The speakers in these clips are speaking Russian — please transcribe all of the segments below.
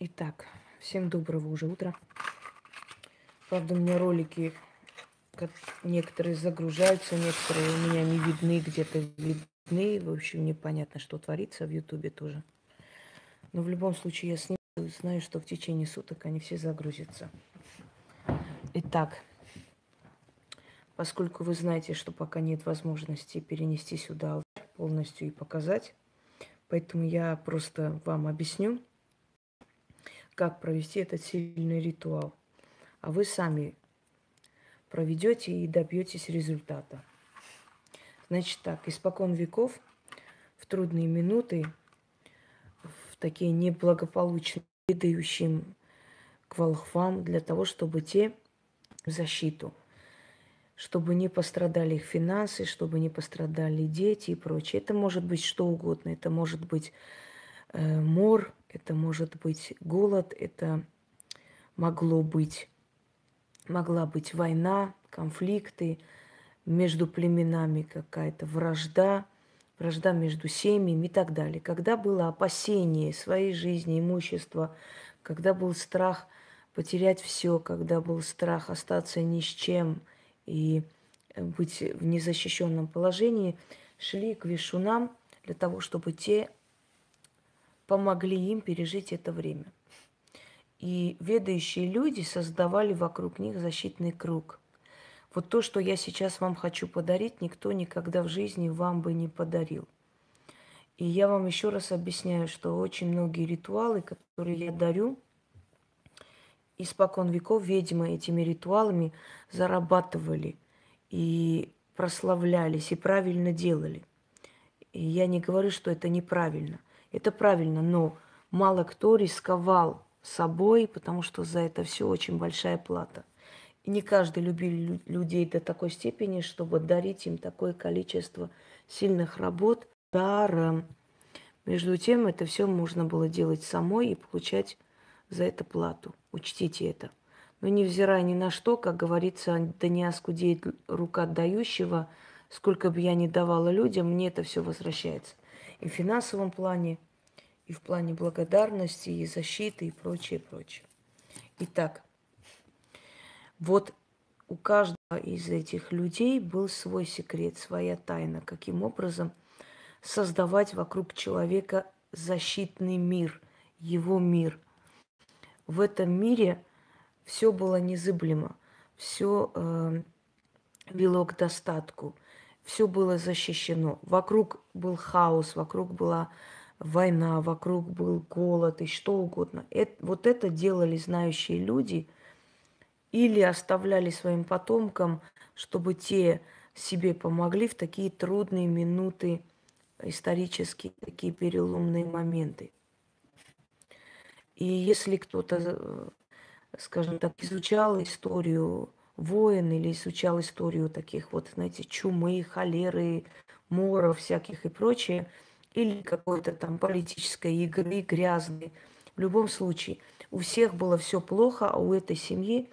Итак, всем доброго уже утра. Правда, у меня ролики некоторые загружаются, некоторые у меня не видны, где-то видны. В общем, непонятно, что творится в Ютубе тоже. Но в любом случае я снимаю и знаю, что в течение суток они все загрузятся. Итак, поскольку вы знаете, что пока нет возможности перенести сюда полностью и показать, поэтому я просто вам объясню как провести этот сильный ритуал. А вы сами проведете и добьетесь результата. Значит так, испокон веков в трудные минуты, в такие неблагополучные, ведающим к волхвам для того, чтобы те защиту, чтобы не пострадали их финансы, чтобы не пострадали дети и прочее. Это может быть что угодно. Это может быть э, мор, это может быть голод, это могло быть, могла быть война, конфликты между племенами, какая-то вражда, вражда между семьями и так далее. Когда было опасение своей жизни, имущества, когда был страх потерять все, когда был страх остаться ни с чем и э, быть в незащищенном положении, шли к вишунам для того, чтобы те помогли им пережить это время. И ведающие люди создавали вокруг них защитный круг. Вот то, что я сейчас вам хочу подарить, никто никогда в жизни вам бы не подарил. И я вам еще раз объясняю, что очень многие ритуалы, которые я дарю, испокон веков ведьмы этими ритуалами зарабатывали и прославлялись, и правильно делали. И я не говорю, что это неправильно. Это правильно, но мало кто рисковал собой, потому что за это все очень большая плата. И не каждый любил людей до такой степени, чтобы дарить им такое количество сильных работ даром. Между тем, это все можно было делать самой и получать за это плату. Учтите это. Но невзирая ни на что, как говорится, да не оскудеет рука отдающего, сколько бы я ни давала людям, мне это все возвращается и в финансовом плане, и в плане благодарности, и защиты, и прочее, прочее. Итак, вот у каждого из этих людей был свой секрет, своя тайна, каким образом создавать вокруг человека защитный мир, его мир. В этом мире все было незыблемо, все э, вело к достатку – все было защищено. Вокруг был хаос, вокруг была война, вокруг был голод и что угодно. Это, вот это делали знающие люди или оставляли своим потомкам, чтобы те себе помогли в такие трудные минуты, исторические такие переломные моменты. И если кто-то, э, скажем так, изучал историю воин или изучал историю таких вот, знаете, чумы, холеры, моров всяких и прочее, или какой-то там политической игры грязной. В любом случае, у всех было все плохо, а у этой семьи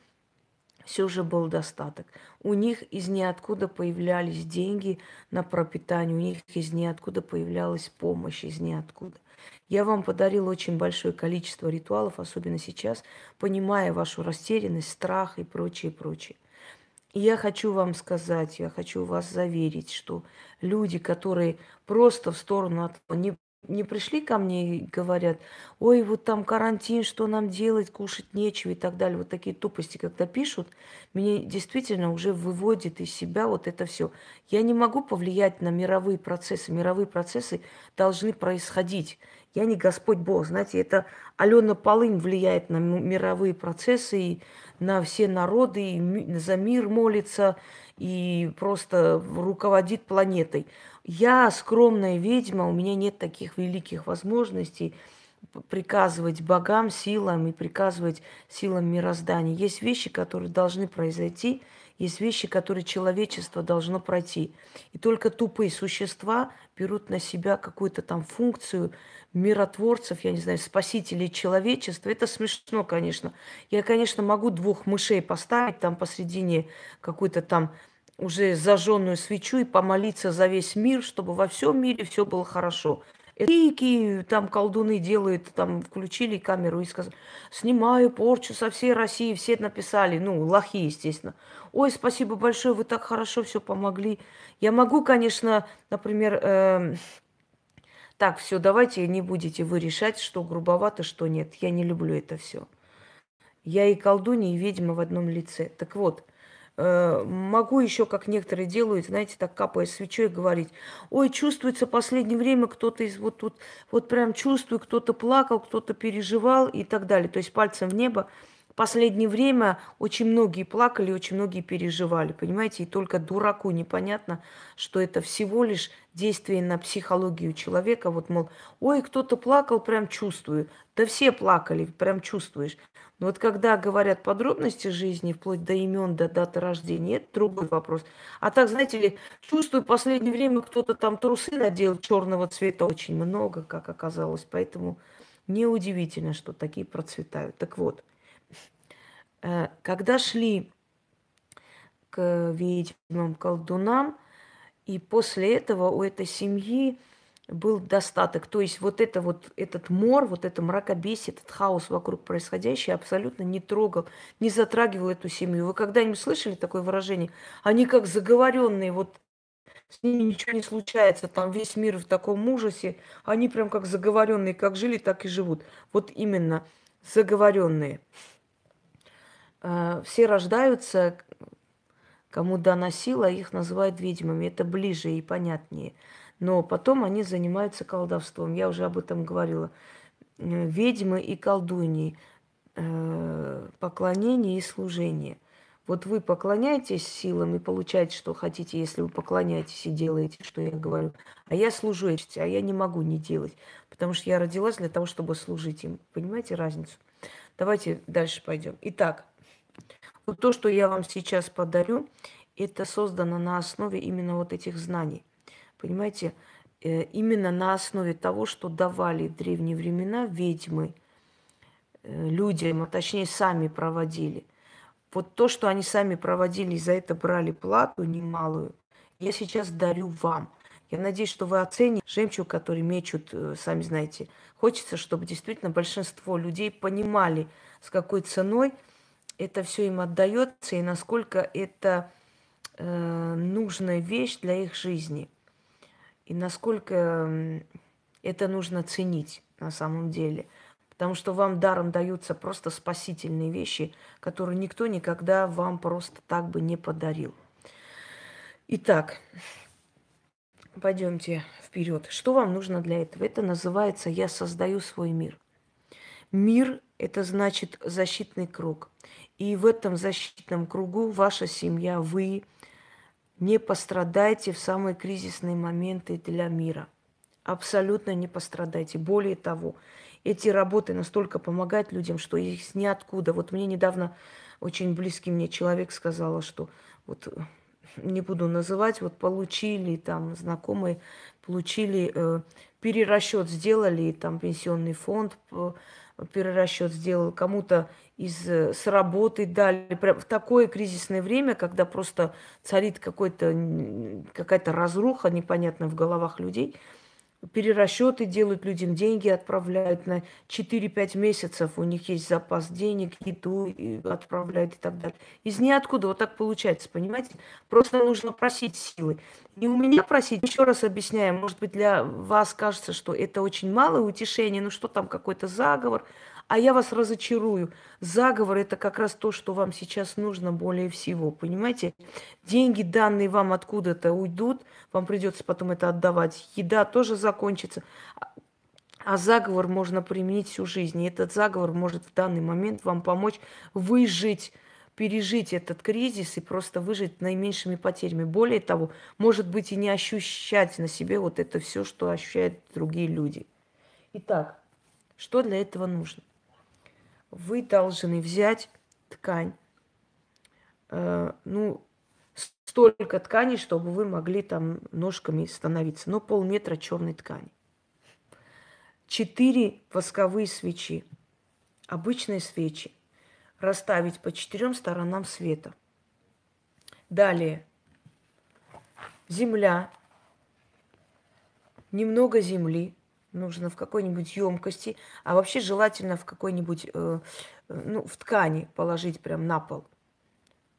все же был достаток. У них из ниоткуда появлялись деньги на пропитание, у них из ниоткуда появлялась помощь из ниоткуда. Я вам подарил очень большое количество ритуалов, особенно сейчас, понимая вашу растерянность, страх и прочее, прочее. И я хочу вам сказать, я хочу вас заверить, что люди, которые просто в сторону от не не пришли ко мне и говорят, ой, вот там карантин, что нам делать, кушать нечего и так далее. Вот такие тупости, когда пишут, меня действительно уже выводит из себя вот это все. Я не могу повлиять на мировые процессы. Мировые процессы должны происходить. Я не Господь Бог. Знаете, это Алена Полынь влияет на мировые процессы и на все народы, и за мир молится, и просто руководит планетой. Я скромная ведьма, у меня нет таких великих возможностей приказывать богам, силам и приказывать силам мироздания. Есть вещи, которые должны произойти, есть вещи, которые человечество должно пройти. И только тупые существа берут на себя какую-то там функцию миротворцев, я не знаю, спасителей человечества. Это смешно, конечно. Я, конечно, могу двух мышей поставить там посредине какой-то там уже зажженную свечу и помолиться за весь мир, чтобы во всем мире все было хорошо. Рики, там колдуны делают, там включили камеру и сказали, снимаю порчу со всей России, все написали, ну, лохи, естественно. Ой, спасибо большое, вы так хорошо все помогли. Я могу, конечно, например, э, так, все, давайте не будете вы решать, что грубовато, что нет. Я не люблю это все. Я и колдунья, и ведьма в одном лице. Так вот, Э, могу еще, как некоторые делают, знаете, так капая свечой, говорить, ой, чувствуется в последнее время кто-то из вот тут, вот прям чувствую, кто-то плакал, кто-то переживал и так далее. То есть пальцем в небо. последнее время очень многие плакали, очень многие переживали, понимаете? И только дураку непонятно, что это всего лишь действие на психологию человека. Вот, мол, ой, кто-то плакал, прям чувствую. Да все плакали, прям чувствуешь. Но вот когда говорят подробности жизни, вплоть до имен, до даты рождения, это другой вопрос. А так, знаете ли, чувствую, в последнее время кто-то там трусы надел черного цвета очень много, как оказалось. Поэтому неудивительно, что такие процветают. Так вот, э, когда шли к ведьмам, колдунам, и после этого у этой семьи был достаток. То есть вот это вот, этот мор, вот это мракобесие, этот хаос вокруг происходящего абсолютно не трогал, не затрагивал эту семью. Вы когда-нибудь слышали такое выражение? Они как заговоренные, вот с ними ничего не случается, там весь мир в таком ужасе, они прям как заговоренные, как жили, так и живут. Вот именно заговоренные. А, все рождаются, кому дана сила, их называют ведьмами. Это ближе и понятнее но потом они занимаются колдовством. Я уже об этом говорила. Ведьмы и колдуньи, э, поклонение и служение. Вот вы поклоняетесь силам и получаете, что хотите, если вы поклоняетесь и делаете, что я говорю. А я служу, а я не могу не делать, потому что я родилась для того, чтобы служить им. Понимаете разницу? Давайте дальше пойдем. Итак, вот то, что я вам сейчас подарю, это создано на основе именно вот этих знаний – Понимаете, э, именно на основе того, что давали в древние времена ведьмы э, людям, а точнее сами проводили. Вот то, что они сами проводили, и за это брали плату немалую, я сейчас дарю вам. Я надеюсь, что вы оцените жемчуг, который мечут, э, сами знаете. Хочется, чтобы действительно большинство людей понимали, с какой ценой это все им отдается и насколько это э, нужная вещь для их жизни – и насколько это нужно ценить на самом деле. Потому что вам даром даются просто спасительные вещи, которые никто никогда вам просто так бы не подарил. Итак, пойдемте вперед. Что вам нужно для этого? Это называется «Я создаю свой мир». Мир – это значит защитный круг. И в этом защитном кругу ваша семья, вы, не пострадайте в самые кризисные моменты для мира. Абсолютно не пострадайте. Более того, эти работы настолько помогают людям, что их с ниоткуда. Вот мне недавно очень близкий мне человек сказал, что вот э, не буду называть, вот получили там знакомые, получили э, перерасчет сделали там пенсионный фонд, э, перерасчет сделал, кому-то из, э, с работы дали. Прям в такое кризисное время, когда просто царит какой-то, какая-то разруха непонятная в головах людей – перерасчеты делают людям, деньги отправляют на 4-5 месяцев, у них есть запас денег, еду и отправляют и так далее. Из ниоткуда вот так получается, понимаете? Просто нужно просить силы. Не у меня просить, еще раз объясняю, может быть, для вас кажется, что это очень малое утешение, ну что там, какой-то заговор – а я вас разочарую. Заговор – это как раз то, что вам сейчас нужно более всего, понимаете? Деньги, данные вам откуда-то уйдут, вам придется потом это отдавать. Еда тоже закончится. А, а заговор можно применить всю жизнь. И этот заговор может в данный момент вам помочь выжить пережить этот кризис и просто выжить наименьшими потерями. Более того, может быть и не ощущать на себе вот это все, что ощущают другие люди. Итак, что для этого нужно? вы должны взять ткань, э, ну, столько ткани, чтобы вы могли там ножками становиться, но ну, полметра черной ткани. Четыре восковые свечи, обычные свечи, расставить по четырем сторонам света. Далее. Земля. Немного земли нужно в какой-нибудь емкости, а вообще желательно в какой-нибудь, э, ну, в ткани положить прям на пол,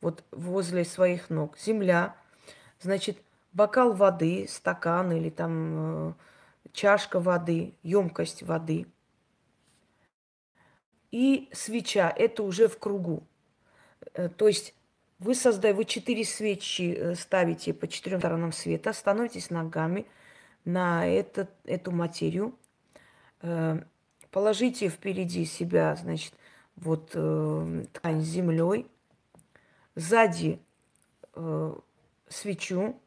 вот возле своих ног. Земля, значит, бокал воды, стакан или там э, чашка воды, емкость воды. И свеча, это уже в кругу. Э, то есть вы создаете, вы четыре свечи э, ставите по четырем сторонам света, становитесь ногами – на этот, эту материю. Э, положите впереди себя, значит, вот э, ткань с землей, сзади э, свечу,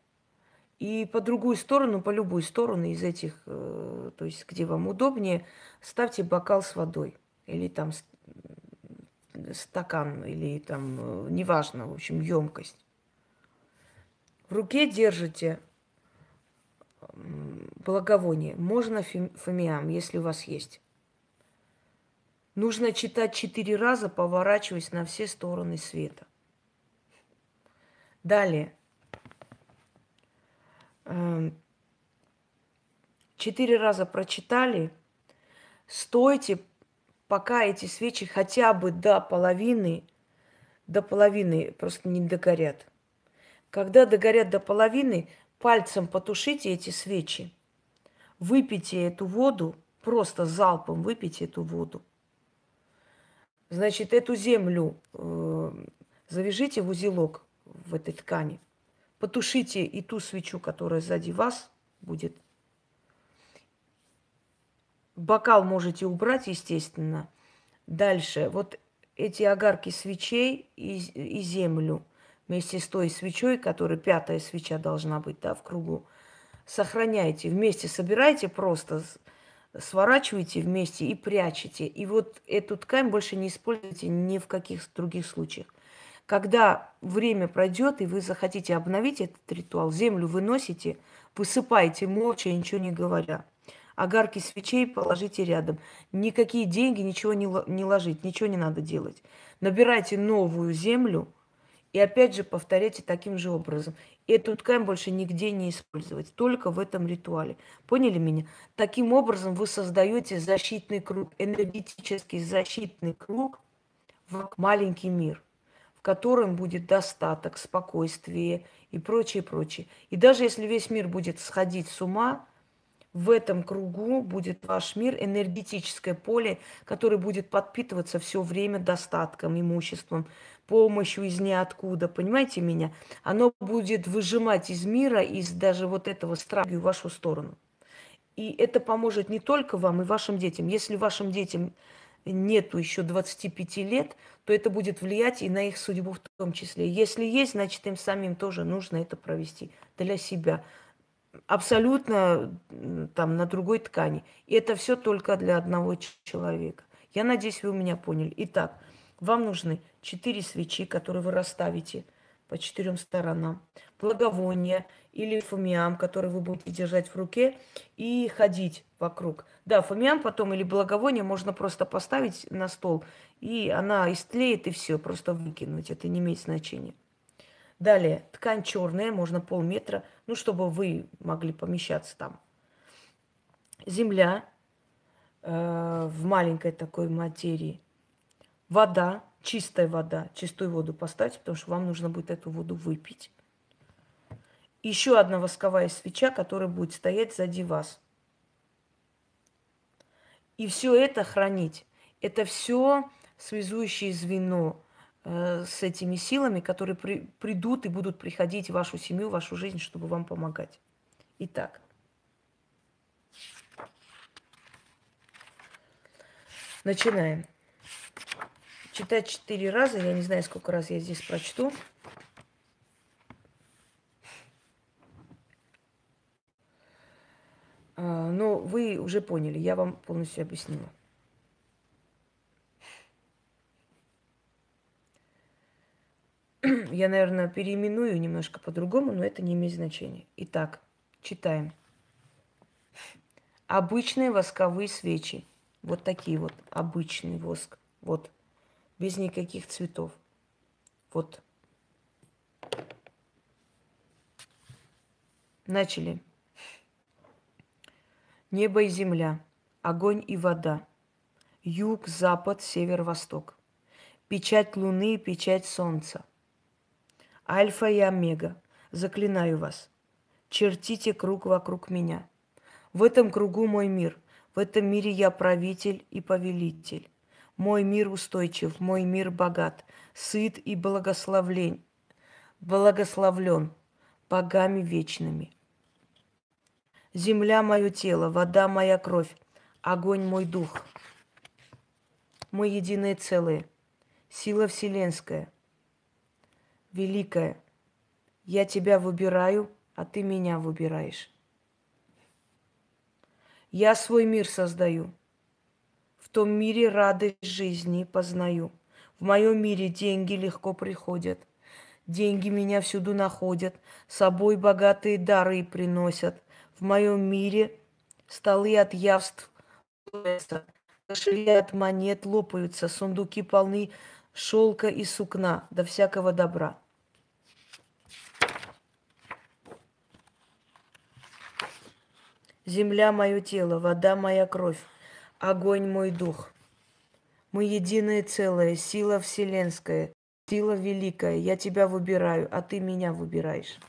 и по другую сторону, по любую сторону из этих, то есть где вам удобнее, ставьте бокал с водой или там стакан, или там, неважно, в общем, емкость. В руке держите благовоние. Можно фимиам, если у вас есть. Нужно читать четыре раза, поворачиваясь на все стороны света. Далее. Эм, четыре раза прочитали. Стойте, пока эти свечи хотя бы до половины, до половины просто не догорят. Когда догорят до половины, пальцем потушите эти свечи, выпейте эту воду, просто залпом выпейте эту воду. Значит, эту землю э, завяжите в узелок в этой ткани, потушите и ту свечу, которая сзади вас будет. Бокал можете убрать, естественно. Дальше, вот эти огарки свечей и, и землю – вместе с той свечой, которая пятая свеча должна быть, да, в кругу. Сохраняйте, вместе собирайте просто, сворачивайте вместе и прячете. И вот эту ткань больше не используйте ни в каких других случаях. Когда время пройдет, и вы захотите обновить этот ритуал, землю выносите, высыпаете молча, ничего не говоря. Огарки свечей положите рядом. Никакие деньги, ничего не, не ложить, ничего не надо делать. Набирайте новую землю – и опять же повторяйте таким же образом. И эту ткань больше нигде не использовать, только в этом ритуале. Поняли меня? Таким образом вы создаете защитный круг, энергетический защитный круг в маленький мир, в котором будет достаток, спокойствие и прочее, прочее. И даже если весь мир будет сходить с ума, в этом кругу будет ваш мир, энергетическое поле, которое будет подпитываться все время достатком, имуществом, помощью из ниоткуда, понимаете меня? Оно будет выжимать из мира, из даже вот этого страха в вашу сторону. И это поможет не только вам и вашим детям. Если вашим детям нету еще 25 лет, то это будет влиять и на их судьбу в том числе. Если есть, значит, им самим тоже нужно это провести для себя абсолютно там на другой ткани. И это все только для одного человека. Я надеюсь, вы меня поняли. Итак, вам нужны четыре свечи, которые вы расставите по четырем сторонам, благовония или фумиам, который вы будете держать в руке и ходить вокруг. Да, фумиам потом или благовоние можно просто поставить на стол, и она истлеет, и все, просто выкинуть. Это не имеет значения. Далее, ткань черная, можно полметра, ну, чтобы вы могли помещаться там. Земля э, в маленькой такой материи. Вода, чистая вода, чистую воду поставьте, потому что вам нужно будет эту воду выпить. Еще одна восковая свеча, которая будет стоять сзади вас. И все это хранить. Это все связующее звено – Э, с этими силами, которые при, придут и будут приходить в вашу семью, в вашу жизнь, чтобы вам помогать. Итак, начинаем. Читать четыре раза, я не знаю, сколько раз я здесь прочту. Э, но вы уже поняли, я вам полностью объяснила. Я, наверное, переименую немножко по-другому, но это не имеет значения. Итак, читаем. Обычные восковые свечи. Вот такие вот, обычный воск. Вот, без никаких цветов. Вот. Начали. Небо и земля, огонь и вода, юг, запад, север, восток, печать луны и печать солнца, Альфа и Омега, заклинаю вас, чертите круг вокруг меня. В этом кругу мой мир, в этом мире я правитель и повелитель. Мой мир устойчив, мой мир богат, сыт и благословлен, благословлен богами вечными. Земля – мое тело, вода – моя кровь, огонь – мой дух. Мы единое целое, сила вселенская – великая. Я тебя выбираю, а ты меня выбираешь. Я свой мир создаю. В том мире радость жизни познаю. В моем мире деньги легко приходят. Деньги меня всюду находят, с собой богатые дары приносят. В моем мире столы от явств, кошели от монет лопаются, сундуки полны шелка и сукна, до всякого добра. Земля мое тело, вода моя кровь, огонь мой дух. Мы единое целое, сила вселенская, сила великая. Я тебя выбираю, а ты меня выбираешь.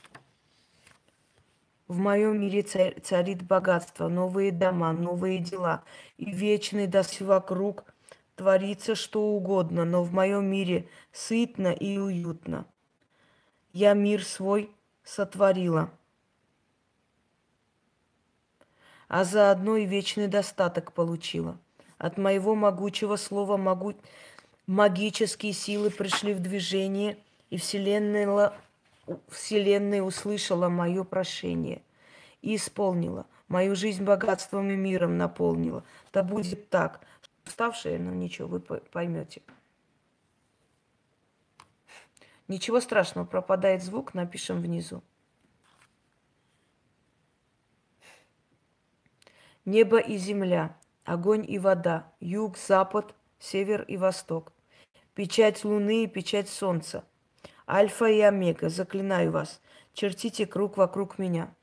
В моем мире царит богатство, новые дома, новые дела. И вечный даст вокруг Творится что угодно, но в моем мире сытно и уютно. Я мир свой сотворила. А заодно и вечный достаток получила. От моего могучего слова могу... магические силы пришли в движение, и Вселенная, Вселенная услышала мое прошение и исполнила – Мою жизнь богатством и миром наполнила. Да будет так уставшие, но ну, ничего, вы поймете. Ничего страшного, пропадает звук, напишем внизу. Небо и земля, огонь и вода, юг, запад, север и восток. Печать луны и печать солнца. Альфа и омега, заклинаю вас, чертите круг вокруг меня.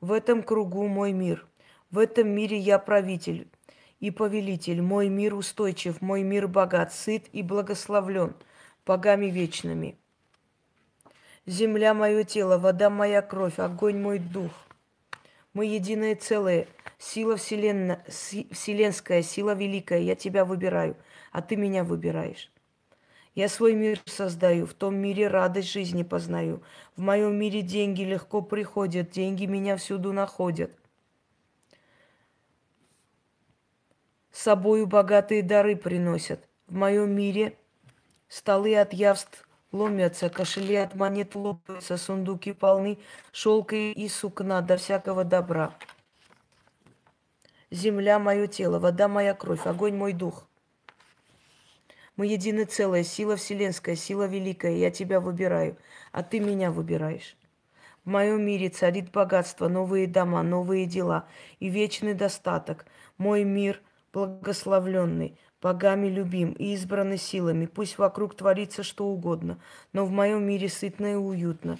В этом кругу мой мир. В этом мире я правитель и повелитель, мой мир устойчив, мой мир богат, сыт и благословлен богами вечными. Земля – мое тело, вода – моя кровь, огонь – мой дух. Мы единое целое, сила вселенная, вселенская, сила великая, я тебя выбираю, а ты меня выбираешь. Я свой мир создаю, в том мире радость жизни познаю. В моем мире деньги легко приходят, деньги меня всюду находят – собою богатые дары приносят. В моем мире столы от явств ломятся, кошели от монет лопаются, сундуки полны шелка и сукна до всякого добра. Земля – мое тело, вода – моя кровь, огонь – мой дух. Мы едины целое, сила вселенская, сила великая, я тебя выбираю, а ты меня выбираешь. В моем мире царит богатство, новые дома, новые дела и вечный достаток. Мой мир – благословленный, богами любим и избраны силами. Пусть вокруг творится что угодно, но в моем мире сытно и уютно.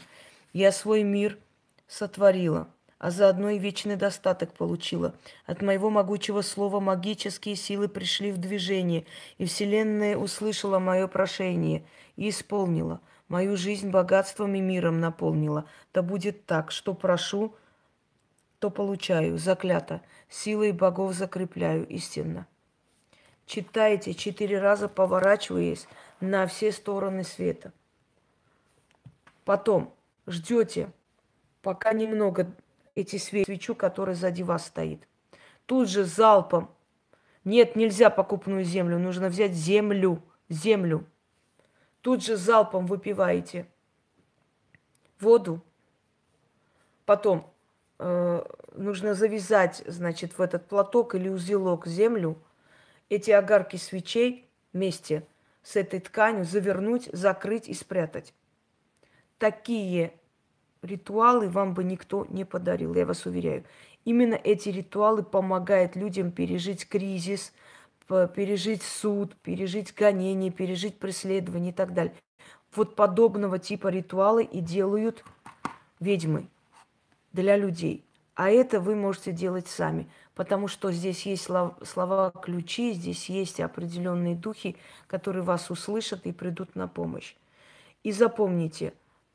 Я свой мир сотворила, а заодно и вечный достаток получила. От моего могучего слова магические силы пришли в движение, и Вселенная услышала мое прошение и исполнила. Мою жизнь богатством и миром наполнила. Да будет так, что прошу, то получаю. Заклято силой богов закрепляю истинно. Читайте, четыре раза поворачиваясь на все стороны света. Потом ждете, пока немного эти свечу, которая сзади вас стоит. Тут же залпом. Нет, нельзя покупную землю, нужно взять землю, землю. Тут же залпом выпиваете воду. Потом Э, нужно завязать, значит, в этот платок или узелок землю, эти огарки свечей вместе с этой тканью завернуть, закрыть и спрятать. Такие ритуалы вам бы никто не подарил, я вас уверяю. Именно эти ритуалы помогают людям пережить кризис, пережить суд, пережить гонение, пережить преследование и так далее. Вот подобного типа ритуалы и делают ведьмы для людей. А это вы можете делать сами, потому что здесь есть слова-ключи, здесь есть определенные духи, которые вас услышат и придут на помощь. И запомните,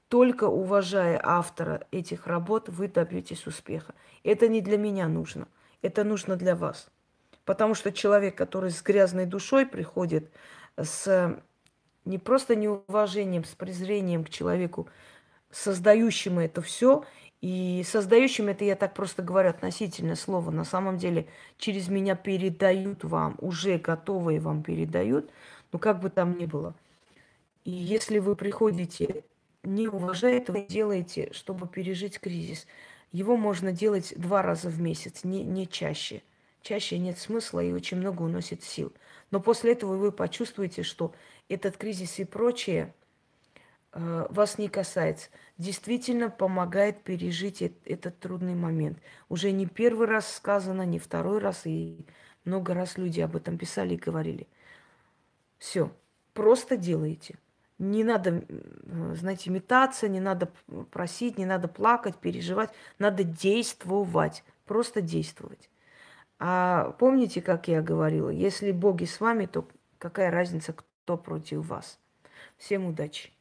только уважая автора этих работ, вы добьетесь успеха. Это не для меня нужно, это нужно для вас. Потому что человек, который с грязной душой приходит, с не просто неуважением, с презрением к человеку, создающему это все, и создающим это я так просто говорю относительное слово На самом деле через меня передают вам, уже готовые вам передают, но ну, как бы там ни было. И если вы приходите, не уважая этого, делаете, чтобы пережить кризис, его можно делать два раза в месяц, не, не чаще. Чаще нет смысла и очень много уносит сил. Но после этого вы почувствуете, что этот кризис и прочее – Э, вас не касается, действительно помогает пережить этот трудный момент. Уже не первый раз сказано, не второй раз, и много раз люди об этом писали и говорили. Все, просто делайте. Не надо, э, знаете, метаться, не надо э, просить, не надо плакать, переживать. Надо действовать, просто действовать. А помните, как я говорила, если боги с вами, то какая разница, кто против вас? Всем удачи!